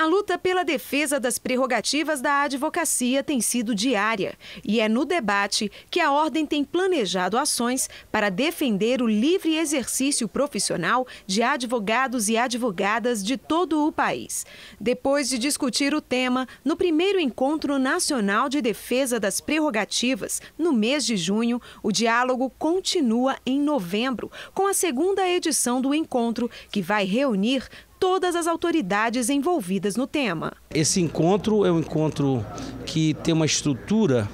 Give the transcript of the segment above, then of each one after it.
A luta pela defesa das prerrogativas da advocacia tem sido diária e é no debate que a ordem tem planejado ações para defender o livre exercício profissional de advogados e advogadas de todo o país. Depois de discutir o tema no primeiro encontro nacional de defesa das prerrogativas, no mês de junho, o diálogo continua em novembro, com a segunda edição do encontro, que vai reunir todas as autoridades envolvidas no tema. Esse encontro é um encontro que tem uma estrutura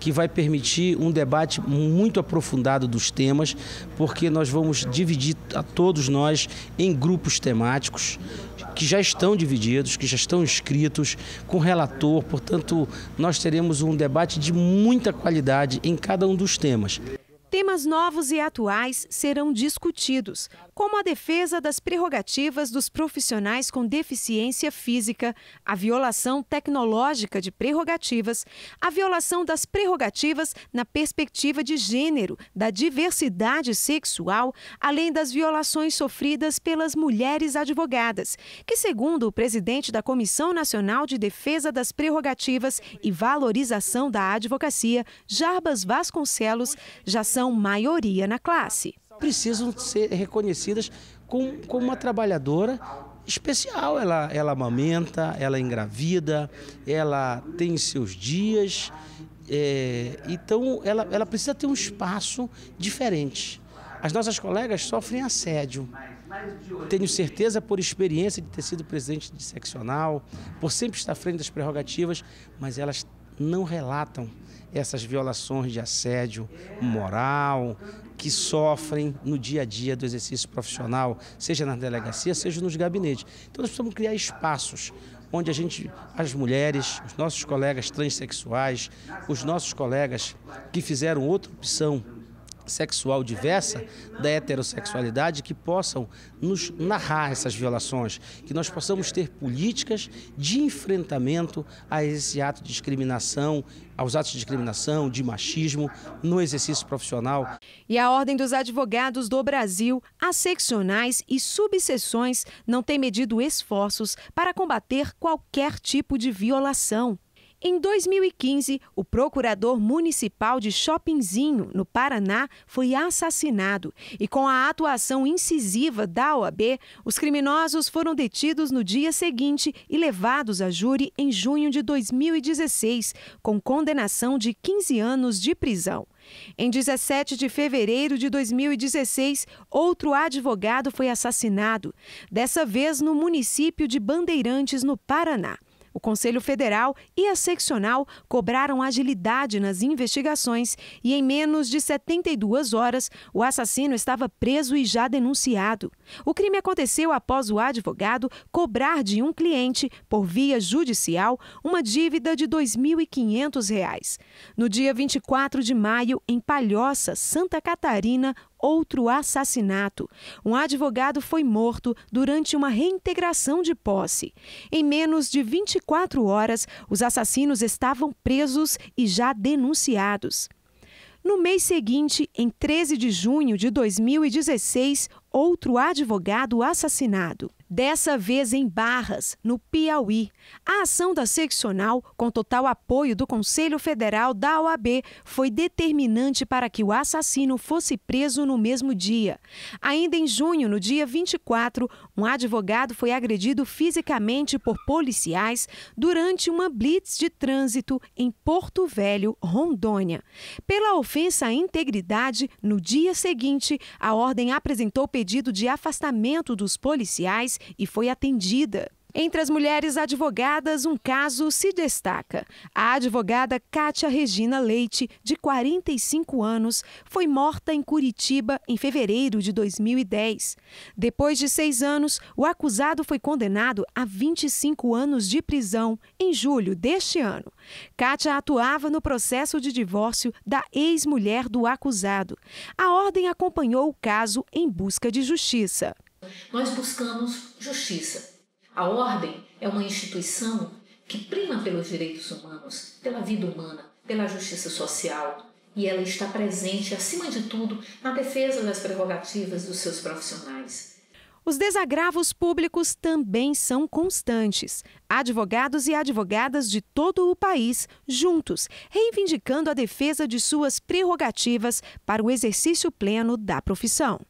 que vai permitir um debate muito aprofundado dos temas, porque nós vamos dividir a todos nós em grupos temáticos que já estão divididos, que já estão inscritos, com relator, portanto, nós teremos um debate de muita qualidade em cada um dos temas. Temas novos e atuais serão discutidos como a defesa das prerrogativas dos profissionais com deficiência física, a violação tecnológica de prerrogativas, a violação das prerrogativas na perspectiva de gênero, da diversidade sexual, além das violações sofridas pelas mulheres advogadas, que, segundo o presidente da Comissão Nacional de Defesa das Prerrogativas e Valorização da Advocacia, Jarbas Vasconcelos, já são maioria na classe precisam ser reconhecidas como, como uma trabalhadora especial. Ela, ela amamenta, ela engravida, ela tem seus dias. É, então, ela, ela precisa ter um espaço diferente. As nossas colegas sofrem assédio. Tenho certeza, por experiência de ter sido presidente de seccional, por sempre estar à frente das prerrogativas, mas elas não relatam essas violações de assédio moral, que sofrem no dia a dia do exercício profissional, seja na delegacia, seja nos gabinetes. Então nós precisamos criar espaços onde a gente, as mulheres, os nossos colegas transexuais, os nossos colegas que fizeram outra opção sexual diversa da heterossexualidade que possam nos narrar essas violações, que nós possamos ter políticas de enfrentamento a esse ato de discriminação, aos atos de discriminação, de machismo no exercício profissional. E a Ordem dos Advogados do Brasil, asseccionais e subseções não tem medido esforços para combater qualquer tipo de violação. Em 2015, o procurador municipal de Shoppingzinho, no Paraná, foi assassinado e com a atuação incisiva da OAB, os criminosos foram detidos no dia seguinte e levados a júri em junho de 2016, com condenação de 15 anos de prisão. Em 17 de fevereiro de 2016, outro advogado foi assassinado, dessa vez no município de Bandeirantes, no Paraná. O Conselho Federal e a seccional cobraram agilidade nas investigações e, em menos de 72 horas, o assassino estava preso e já denunciado. O crime aconteceu após o advogado cobrar de um cliente, por via judicial, uma dívida de R$ 2.500. No dia 24 de maio, em Palhoça, Santa Catarina, outro assassinato. Um advogado foi morto durante uma reintegração de posse. Em menos de 24 horas, os assassinos estavam presos e já denunciados. No mês seguinte, em 13 de junho de 2016, outro advogado assassinado. Dessa vez em Barras, no Piauí. A ação da seccional, com total apoio do Conselho Federal da OAB, foi determinante para que o assassino fosse preso no mesmo dia. Ainda em junho, no dia 24, um advogado foi agredido fisicamente por policiais durante uma blitz de trânsito em Porto Velho, Rondônia. Pela ofensa à integridade, no dia seguinte, a ordem apresentou pedido de afastamento dos policiais e foi atendida. Entre as mulheres advogadas, um caso se destaca. A advogada Cátia Regina Leite, de 45 anos, foi morta em Curitiba em fevereiro de 2010. Depois de seis anos, o acusado foi condenado a 25 anos de prisão em julho deste ano. Cátia atuava no processo de divórcio da ex-mulher do acusado. A ordem acompanhou o caso em busca de justiça. Nós buscamos justiça a ordem é uma instituição que prima pelos direitos humanos, pela vida humana, pela justiça social, e ela está presente, acima de tudo, na defesa das prerrogativas dos seus profissionais. Os desagravos públicos também são constantes. Advogados e advogadas de todo o país, juntos, reivindicando a defesa de suas prerrogativas para o exercício pleno da profissão.